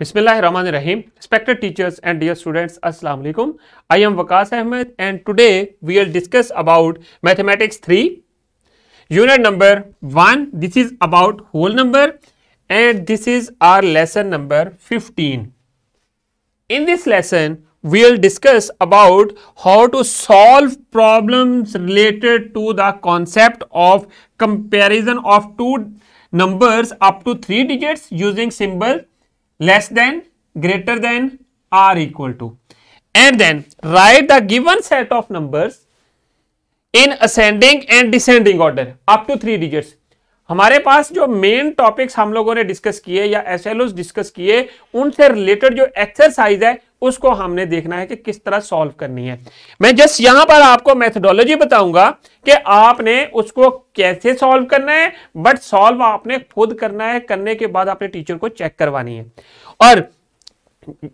Bismillahirrahmanirrahim. Respected teachers and dear students, Assalamu alaikum. I am Waqas Ahmed and today we will discuss about Mathematics 3, unit number 1. This is about whole number and this is our lesson number 15. In this lesson, we will discuss about how to solve problems related to the concept of comparison of two numbers up to three digits using symbol less than, greater than, are equal to. And then write the given set of numbers in ascending and descending order up to three digits. हमारे पास जो main topics हम लोगों ने discuss किए या S discuss किए उनसे related जो एक्सरसाइज है उसको हमने देखना है कि किस तरह सॉल्व करनी है मैं जस्ट यहां पर आपको मेथडोलॉजी बताऊंगा कि आपने उसको कैसे सॉल्व करना है बट सॉल्व आपने खुद करना है करने के बाद आपने टीचर को चेक करवानी है और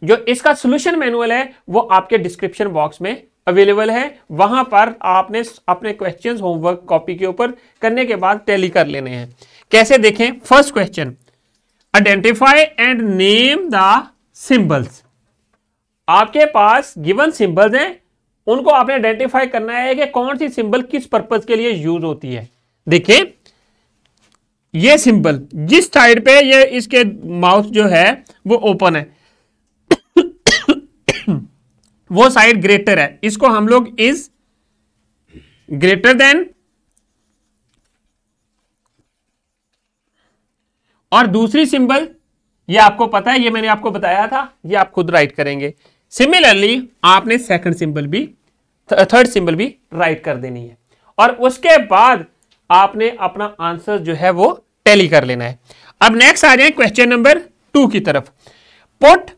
जो इसका सोल्यूशन मैनुअल है वो आपके डिस्क्रिप्शन बॉक्स में अवेलेबल है वहां पर आपने अपने क्वेश्चन होमवर्क कॉपी के ऊपर करने के बाद टेली कर लेने हैं कैसे देखें first question identify and name the symbols आपके पास गिवन सिंबल्स हैं उनको आपने आइडेंटिफाई करना है कि कौन सी सिंबल किस पर्पज के लिए यूज होती है देखिए ये सिंबल जिस साइड पे ये इसके माउथ जो है वो ओपन है वो साइड ग्रेटर है इसको हम लोग इज ग्रेटर देन और दूसरी सिंबल ये आपको पता है ये मैंने आपको बताया था ये आप खुद राइट करेंगे सिमिलरली आपने सेकंड सिंबल भी थर्ड सिंबल भी राइट कर देनी है और उसके बाद आपने अपना आंसर जो है वो टैली कर लेना है अब नेक्स्ट आ जाए क्वेश्चन नंबर टू की तरफ put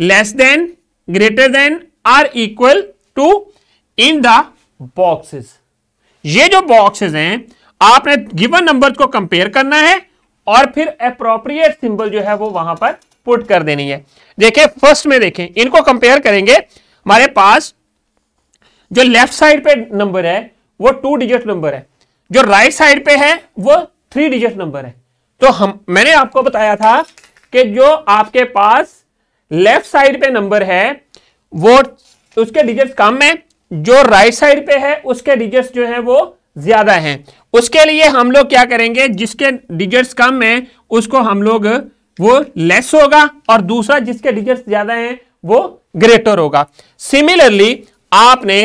less than greater than or equal to in the boxes ये जो बॉक्सेस हैं आपने गिवन नंबर को कंपेयर करना है और फिर अप्रोप्रिएट सिंबल जो है वो वहां पर पुट कर देनी है देखिए फर्स्ट में देखें इनको कंपेयर करेंगे हमारे पास जो लेफ्ट साइड पे नंबर है वो टू डिजिट नंबर है जो राइट साइड पे है वो थ्री डिजिट नंबर है तो हम मैंने आपको बताया था कि जो आपके पास लेफ्ट साइड पे नंबर है वो उसके डिजिट कम है जो राइट साइड पे है उसके डिजिट्स जो है वो ज्यादा हैं उसके लिए हम लोग क्या करेंगे जिसके डिजिट्स कम है उसको हम लोग वो लेस होगा और दूसरा जिसके डिजिट ज्यादा हैं वो ग्रेटर होगा सिमिलरली आपने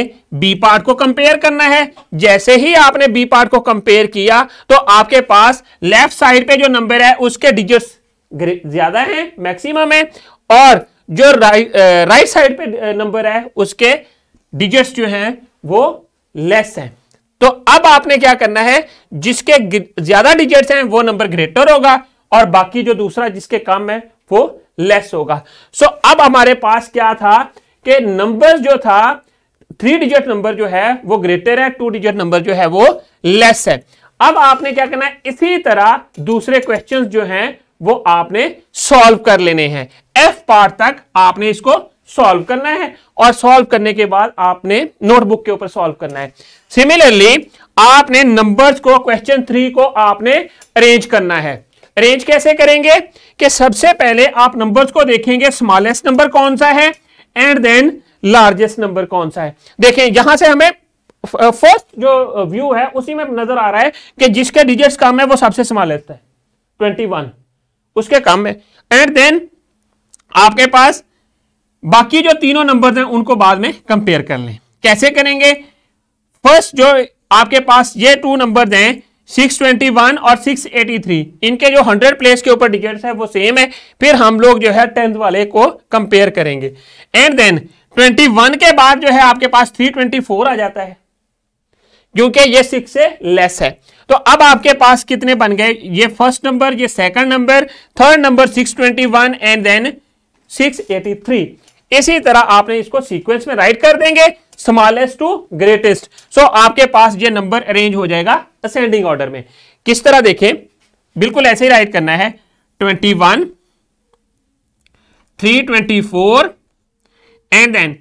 बी पार्ट को कंपेयर करना है जैसे ही आपने बी पार्ट को कंपेयर किया तो आपके पास लेफ्ट साइड पे जो नंबर है उसके डिजिट्स ज्यादा है मैक्सिमम है और जो राइट राइट साइड पे नंबर है उसके डिजिट्स जो हैं वो लेस हैं तो अब आपने क्या करना है जिसके ज्यादा डिजिट्स हैं वो नंबर ग्रेटर होगा और बाकी जो दूसरा जिसके कम है वो लेस होगा सो so, अब हमारे पास क्या था कि नंबर जो था थ्री डिजिट नंबर जो है वो ग्रेटर है टू डिजिट नंबर जो है वो लेस है अब आपने क्या करना है इसी तरह दूसरे क्वेश्चन जो है वो आपने सॉल्व कर लेने हैं एफ पार्ट तक आपने इसको सॉल्व करना है और सॉल्व करने के बाद आपने नोटबुक के ऊपर सॉल्व करना है सिमिलरली आपने नंबर्स को क्वेश्चन थ्री को आपने अरेंज करना है अरेंज कैसे करेंगे कि सबसे पहले आप नंबर्स को देखेंगे स्मॉलेस्ट नंबर कौन सा है एंड देन लार्जेस्ट नंबर कौन सा है देखें यहां से हमें फर्स्ट uh, जो व्यू uh, है उसी में नजर आ रहा है कि जिसके डिजिट्स कम है वो सबसे स्मॉलेस्ट है 21 उसके कम है एंड देन आपके पास बाकी जो तीनों नंबर हैं उनको बाद में कंपेयर कर लें कैसे करेंगे फर्स्ट जो आपके पास ये टू नंबर हैं 621 और 683 इनके जो 100 प्लेस के ऊपर डिजिट्स है वो सेम है फिर हम लोग जो है टेंथ वाले को कंपेयर करेंगे एंड देन 21 के बाद जो है आपके पास 324 आ जाता है क्योंकि ये सिक्स से लेस है तो अब आपके पास कितने बन गए ये फर्स्ट नंबर ये second number third number 621 and then 683 इसी तरह आपने इसको सीक्वेंस में राइट कर देंगे स्मॉलेस्ट टू ग्रेटेस्ट सो आपके पास ये नंबर अरेंज हो जाएगा असेंडिंग ऑर्डर में किस तरह देखें बिल्कुल ऐसे ही राइट करना है twenty one three twenty four and then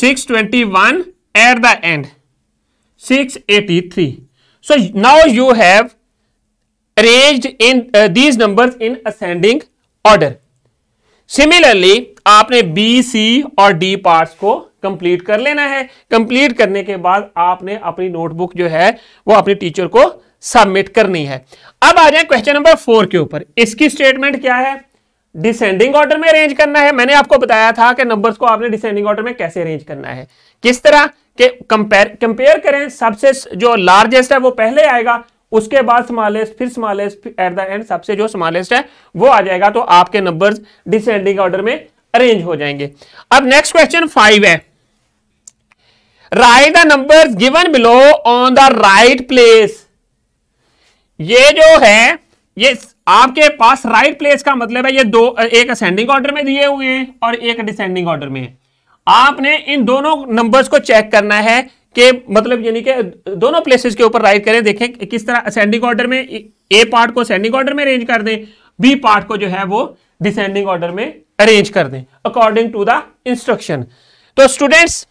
six twenty one eight the end six eighty three so now you have arranged in these number in ascending order similarly आपने B C और D parts को complete कर लेना है complete करने के बाद आपने अपनी नोटबुक जो है वो अपने टीचर को सबमिट करनी है अब आ जाए क्वेश्चन नंबर फोर के ऊपर इसकी स्टेटमेंट क्या है डिसेंडिंग ऑर्डर में अरेंज करना है मैंने आपको बताया था कि नंबर्स को आपने डिसेंडिंग ऑर्डर में कैसे अरेंज करना है किस तरह के कंपेयर कंपेयर करें सबसे जो लार्जेस्ट है वो पहले आएगा उसके बाद स्मॉलेस्ट फिर स्मॉलेस्ट एट द एंड सबसे जो स्मॉलेस्ट है वो आ जाएगा तो आपके नंबर्स डिसेंडिंग ऑर्डर में अरेंज हो जाएंगे अब नेक्स्ट क्वेश्चन फाइव है write the number given below on the right place ये जो है ये आपके पास राइट right प्लेस का मतलब है ये दो एक असेंडिंग ऑर्डर में दिए हुए हैं और एक डिसेंडिंग ऑर्डर में आपने इन दोनों नंबर्स को चेक करना है कि मतलब यानी कि दोनों प्लेसेस के ऊपर राइट करें देखें किस तरह असेंडिंग ऑर्डर में ए पार्ट को असेंडिंग ऑर्डर में अरेंज कर दें बी पार्ट को जो है वो डिसेंडिंग ऑर्डर में अरेंज कर दें अकॉर्डिंग टू द इंस्ट्रक्शन तो स्टूडेंट्स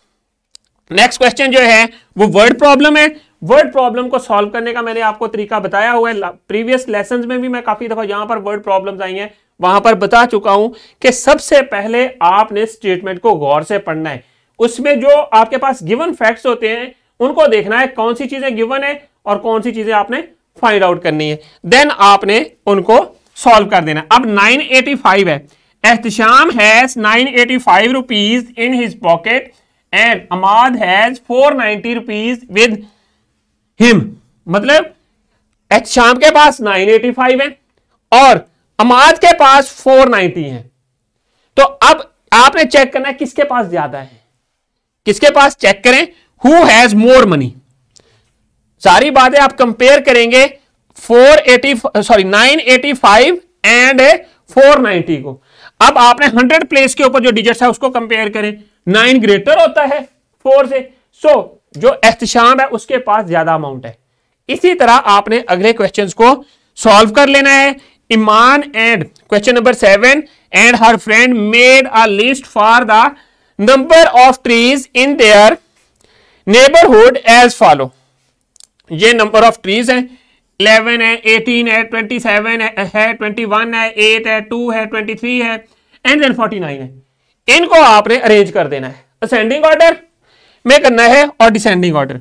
नेक्स्ट क्वेश्चन जो है वो वर्ड प्रॉब्लम है वर्ड प्रॉब्लम को सॉल्व करने का मैंने आपको तरीका बताया हुआ है प्रीवियस लेसन में भी मैं काफी दफा यहां पर वर्ड प्रॉब्लम आई है वहां पर बता चुका हूं कि सबसे पहले आपने स्टेटमेंट को गौर से पढ़ना है उसमें जो आपके पास गिवन फैक्ट्स होते हैं उनको देखना है कौन सी चीजें गिवन है और कौन सी चीजें आपने फाइंड आउट करनी है देन आपने उनको सॉल्व कर देना अब 985 है Ehtam has 985 eighty five rupees in his pocket and Amad has four ninety rupees with him मतलब एहतम के पास 985 एटी फाइव है और अमाद के पास फोर नाइनटी है तो अब आपने चेक करना है किसके पास ज्यादा है किसके पास चेक करें हु हैज मोर मनी सारी बातें आप कंपेयर करेंगे four 480 sorry nine eighty five and four 490 को अब आपने हंड्रेड प्लेस के ऊपर जो डिजिट है उसको कंपेयर करें नाइन ग्रेटर होता है फोर से सो so, जो एहतम है उसके पास ज्यादा अमाउंट है इसी तरह आपने अगले क्वेश्चंस को सॉल्व कर लेना है Iman and question number seven and her friend made a list for the number of trees in their neighbourhood as follow ये नंबर ऑफ ट्रीज हैं इलेवन है एटीन है ट्वेंटी सेवन है ट्वेंटी वन है एट है टू है twenty three है and then forty nine है इनको आपने अरेंज कर देना है असेंडिंग ऑर्डर में करना है और डिसेंडिंग ऑर्डर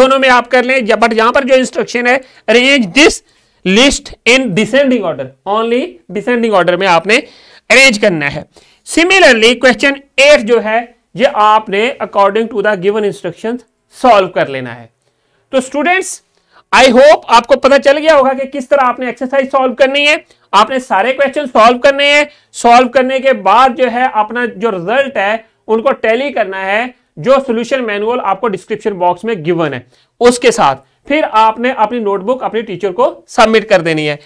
दोनों में आप कर लें बट यहां पर जो इंस्ट्रक्शन है arrange this list in descending order only descending order में आपने अरेंज करना है सिमिलरली क्वेश्चन एट जो है ये आपने according to the given instruction solve कर लेना है तो स्टूडेंट्स आई होप आपको पता चल गया होगा कि किस तरह आपने एक्सरसाइज सॉल्व करनी है आपने सारे क्वेश्चन सॉल्व करने हैं सॉल्व करने के बाद जो है अपना जो रिजल्ट है उनको टैली करना है जो सोल्यूशन मैनुअल आपको डिस्क्रिप्शन बॉक्स में गिवन है उसके साथ फिर आपने अपनी नोटबुक अपने टीचर को सबमिट कर देनी है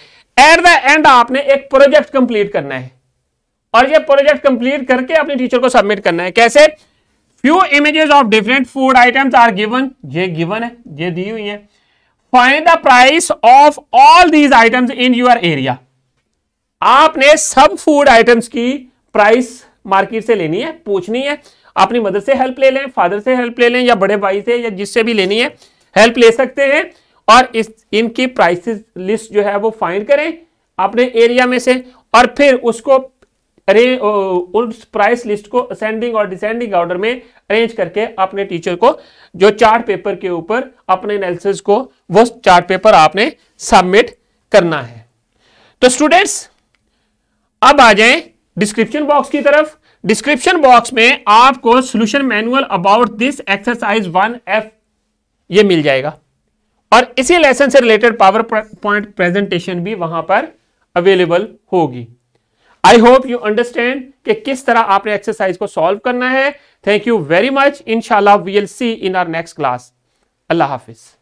एट द एंड आपने एक प्रोजेक्ट कंप्लीट करना है और ये प्रोजेक्ट कंप्लीट करके अपने टीचर को सबमिट करना है कैसे few images of different food items are given ये गिवन है ये दी हुई है find the price of all these items in your area आपने सब फूड आइटम्स की प्राइस मार्केट से लेनी है पूछनी है अपनी मदर से हेल्प ले लें फादर से हेल्प ले लें या बड़े भाई से या जिससे भी लेनी है हेल्प ले सकते हैं और इस इनकी प्राइसेस लिस्ट जो है वो फाइंड करें अपने एरिया में से और फिर उसको उस प्राइस लिस्ट को असेंडिंग और डिसेंडिंग ऑर्डर में अरेंज करके अपने टीचर को जो चार्ट पेपर के ऊपर अपने एनालिसिस को वो चार्ट पेपर आपने सबमिट करना है तो स्टूडेंट्स अब आ जाए डिस्क्रिप्शन बॉक्स की तरफ डिस्क्रिप्शन बॉक्स में आपको solution manual about this exercise one F ये मिल जाएगा और इसी लेसन से रिलेटेड पावर पॉइंट प्रेजेंटेशन भी वहां पर अवेलेबल होगी आई होप यू अंडरस्टैंड कि किस तरह आपने एक्सरसाइज को सॉल्व करना है थैंक यू वेरी मच इनशाला we'll see in our next class अल्लाह हाफिज़